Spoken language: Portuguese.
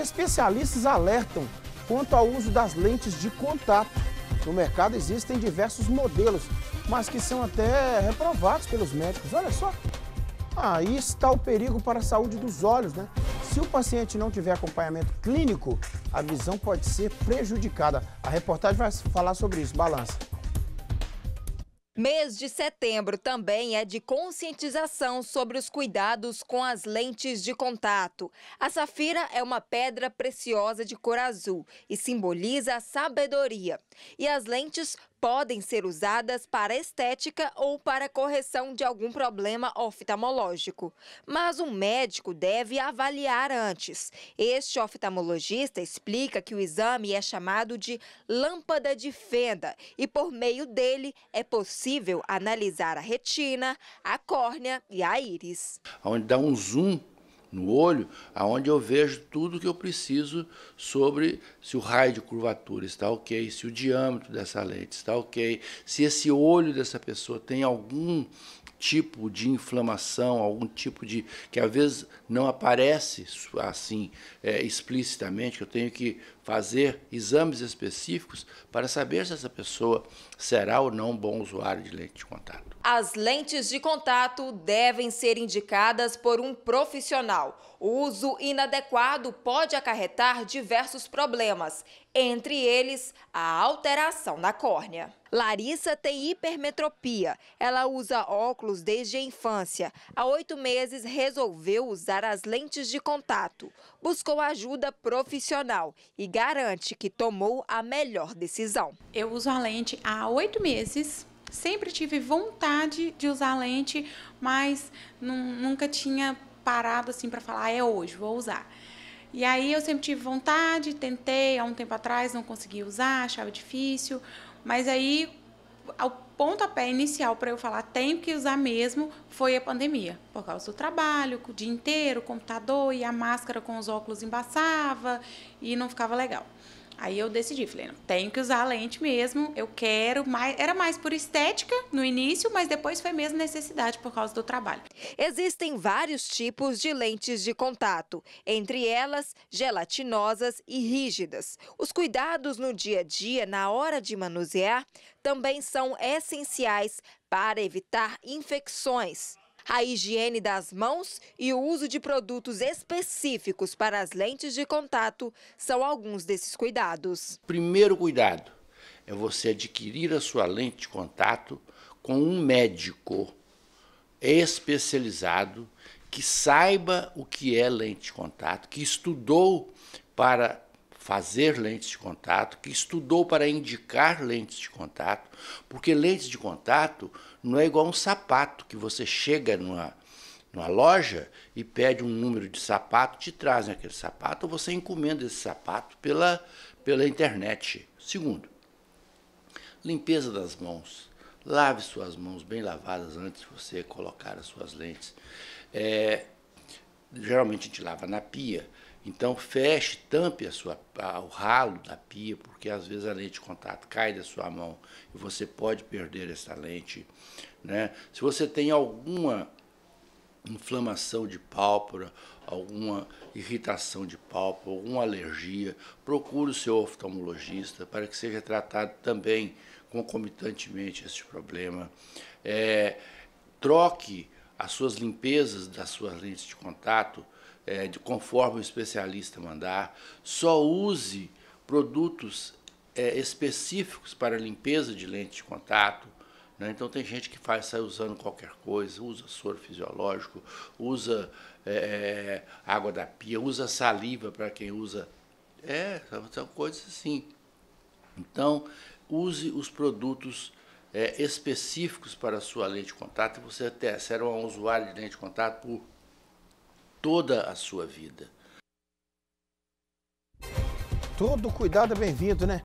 Especialistas alertam quanto ao uso das lentes de contato. No mercado existem diversos modelos, mas que são até reprovados pelos médicos. Olha só, aí está o perigo para a saúde dos olhos, né? Se o paciente não tiver acompanhamento clínico, a visão pode ser prejudicada. A reportagem vai falar sobre isso. Balança. Mês de setembro também é de conscientização sobre os cuidados com as lentes de contato. A safira é uma pedra preciosa de cor azul e simboliza a sabedoria. E as lentes podem ser usadas para estética ou para correção de algum problema oftalmológico, mas um médico deve avaliar antes. Este oftalmologista explica que o exame é chamado de lâmpada de fenda e por meio dele é possível analisar a retina, a córnea e a íris. Onde dá um zoom no olho, aonde eu vejo tudo que eu preciso sobre se o raio de curvatura está ok, se o diâmetro dessa lente está ok, se esse olho dessa pessoa tem algum tipo de inflamação, algum tipo de. que às vezes não aparece assim é, explicitamente, que eu tenho que fazer exames específicos para saber se essa pessoa será ou não um bom usuário de lente de contato. As lentes de contato devem ser indicadas por um profissional. O uso inadequado pode acarretar diversos problemas, entre eles a alteração da córnea. Larissa tem hipermetropia. Ela usa óculos desde a infância. Há oito meses resolveu usar as lentes de contato. Buscou ajuda profissional e garante que tomou a melhor decisão. Eu uso a lente há oito meses. Sempre tive vontade de usar a lente, mas nunca tinha parado assim para falar, ah, é hoje, vou usar. E aí eu sempre tive vontade, tentei há um tempo atrás, não consegui usar, achava difícil. Mas aí, ao pontapé inicial para eu falar tenho que usar mesmo foi a pandemia, por causa do trabalho, o dia inteiro, o computador e a máscara com os óculos embaçava e não ficava legal. Aí eu decidi, falei, não, tenho que usar a lente mesmo, eu quero mais. Era mais por estética no início, mas depois foi mesmo necessidade por causa do trabalho. Existem vários tipos de lentes de contato, entre elas gelatinosas e rígidas. Os cuidados no dia a dia, na hora de manusear, também são essenciais para evitar infecções a higiene das mãos e o uso de produtos específicos para as lentes de contato são alguns desses cuidados. Primeiro cuidado é você adquirir a sua lente de contato com um médico especializado que saiba o que é lente de contato, que estudou para fazer lentes de contato, que estudou para indicar lentes de contato, porque lentes de contato não é igual um sapato que você chega numa, numa loja e pede um número de sapato, te trazem aquele sapato, ou você encomenda esse sapato pela, pela internet. Segundo, limpeza das mãos. Lave suas mãos bem lavadas antes de você colocar as suas lentes. É, geralmente a gente lava na pia. Então feche, tampe a sua, a, o ralo da pia, porque às vezes a lente de contato cai da sua mão e você pode perder essa lente. Né? Se você tem alguma inflamação de pálpebra, alguma irritação de pálpebra, alguma alergia, procure o seu oftalmologista para que seja tratado também concomitantemente esse problema. É, troque as suas limpezas das suas lentes de contato é, de, conforme o especialista mandar, só use produtos é, específicos para limpeza de lente de contato. Né? Então tem gente que faz sai usando qualquer coisa, usa soro fisiológico, usa é, é água da pia, usa saliva para quem usa. É, são coisas assim. Então use os produtos é, específicos para a sua lente de contato. Você até será um usuário de lente de contato por toda a sua vida. Todo cuidado é bem-vindo, né?